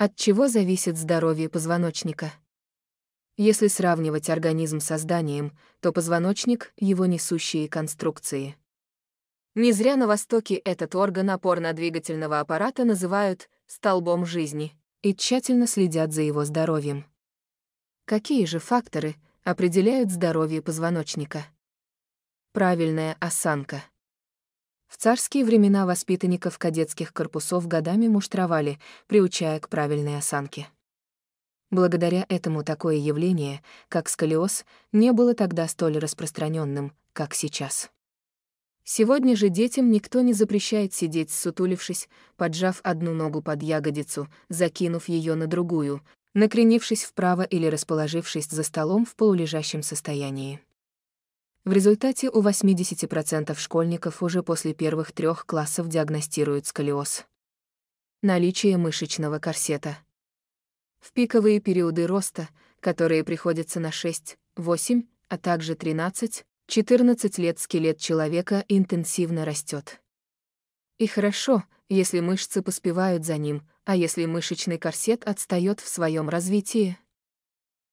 От чего зависит здоровье позвоночника? Если сравнивать организм со зданием, то позвоночник — его несущие конструкции. Не зря на Востоке этот орган опорно-двигательного аппарата называют «столбом жизни» и тщательно следят за его здоровьем. Какие же факторы определяют здоровье позвоночника? Правильная осанка. В царские времена воспитанников кадетских корпусов годами муштровали, приучая к правильной осанке. Благодаря этому такое явление, как сколиоз, не было тогда столь распространенным, как сейчас. Сегодня же детям никто не запрещает сидеть, сутулившись, поджав одну ногу под ягодицу, закинув ее на другую, накренившись вправо или расположившись за столом в полулежащем состоянии. В результате у 80% школьников уже после первых трех классов диагностируют сколиоз. Наличие мышечного корсета. В пиковые периоды роста, которые приходятся на 6, 8, а также 13, 14 лет скелет человека интенсивно растет. И хорошо, если мышцы поспевают за ним, а если мышечный корсет отстает в своем развитии.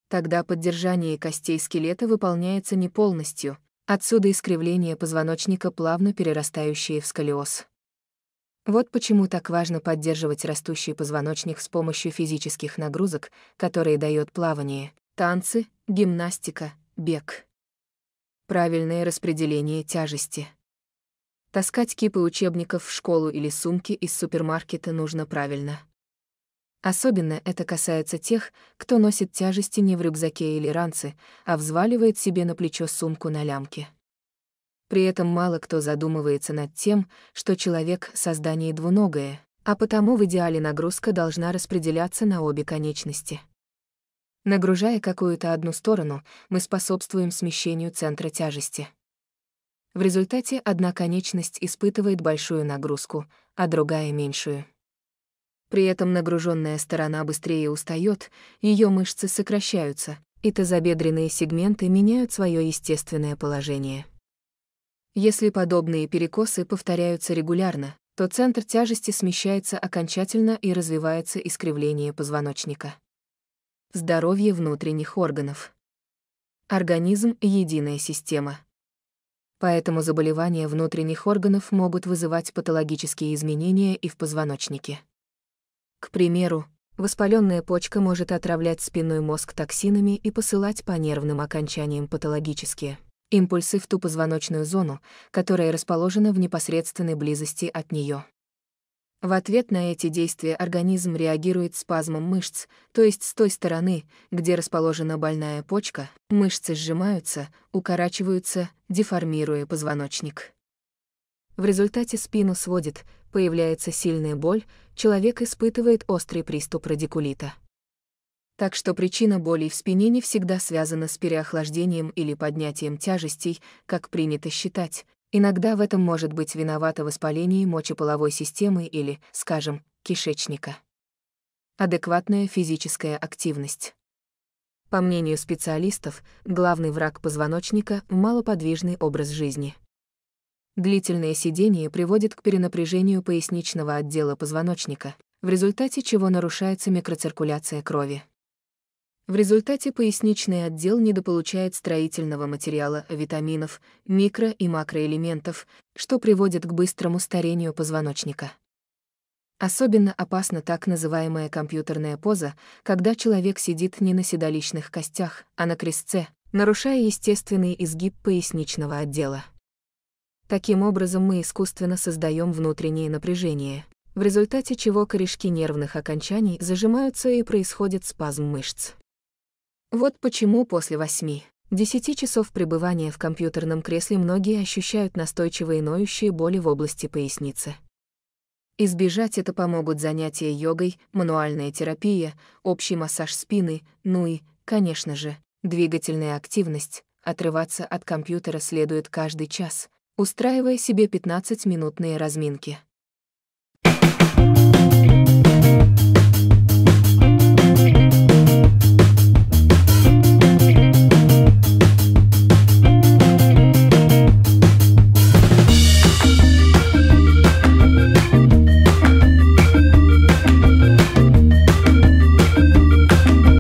Тогда поддержание костей скелета выполняется не полностью, отсюда искривление позвоночника, плавно перерастающее в сколиоз. Вот почему так важно поддерживать растущий позвоночник с помощью физических нагрузок, которые дает плавание, танцы, гимнастика, бег. Правильное распределение тяжести. Таскать кипы учебников в школу или сумки из супермаркета нужно правильно. Особенно это касается тех, кто носит тяжести не в рюкзаке или ранце, а взваливает себе на плечо сумку на лямке. При этом мало кто задумывается над тем, что человек — создание двуногое, а потому в идеале нагрузка должна распределяться на обе конечности. Нагружая какую-то одну сторону, мы способствуем смещению центра тяжести. В результате одна конечность испытывает большую нагрузку, а другая — меньшую. При этом нагруженная сторона быстрее устает, ее мышцы сокращаются, и тазобедренные сегменты меняют свое естественное положение. Если подобные перекосы повторяются регулярно, то центр тяжести смещается окончательно и развивается искривление позвоночника. Здоровье внутренних органов. Организм — единая система. Поэтому заболевания внутренних органов могут вызывать патологические изменения и в позвоночнике. К примеру, воспаленная почка может отравлять спинной мозг токсинами и посылать по нервным окончаниям патологические импульсы в ту позвоночную зону, которая расположена в непосредственной близости от нее. В ответ на эти действия организм реагирует спазмом мышц, то есть с той стороны, где расположена больная почка, мышцы сжимаются, укорачиваются, деформируя позвоночник. В результате спину сводит, появляется сильная боль, человек испытывает острый приступ радикулита. Так что причина боли в спине не всегда связана с переохлаждением или поднятием тяжестей, как принято считать. Иногда в этом может быть виновато воспаление мочеполовой системы или, скажем, кишечника. Адекватная физическая активность. По мнению специалистов, главный враг позвоночника – малоподвижный образ жизни – Длительное сидение приводит к перенапряжению поясничного отдела позвоночника, в результате чего нарушается микроциркуляция крови. В результате поясничный отдел недополучает строительного материала, витаминов, микро- и макроэлементов, что приводит к быстрому старению позвоночника. Особенно опасна так называемая компьютерная поза, когда человек сидит не на седалищных костях, а на крестце, нарушая естественный изгиб поясничного отдела. Таким образом мы искусственно создаем внутреннее напряжение, в результате чего корешки нервных окончаний зажимаются и происходит спазм мышц. Вот почему после 8-10 часов пребывания в компьютерном кресле многие ощущают настойчивые ноющие боли в области поясницы. Избежать это помогут занятия йогой, мануальная терапия, общий массаж спины, ну и, конечно же, двигательная активность. Отрываться от компьютера следует каждый час, устраивая себе 15-минутные разминки.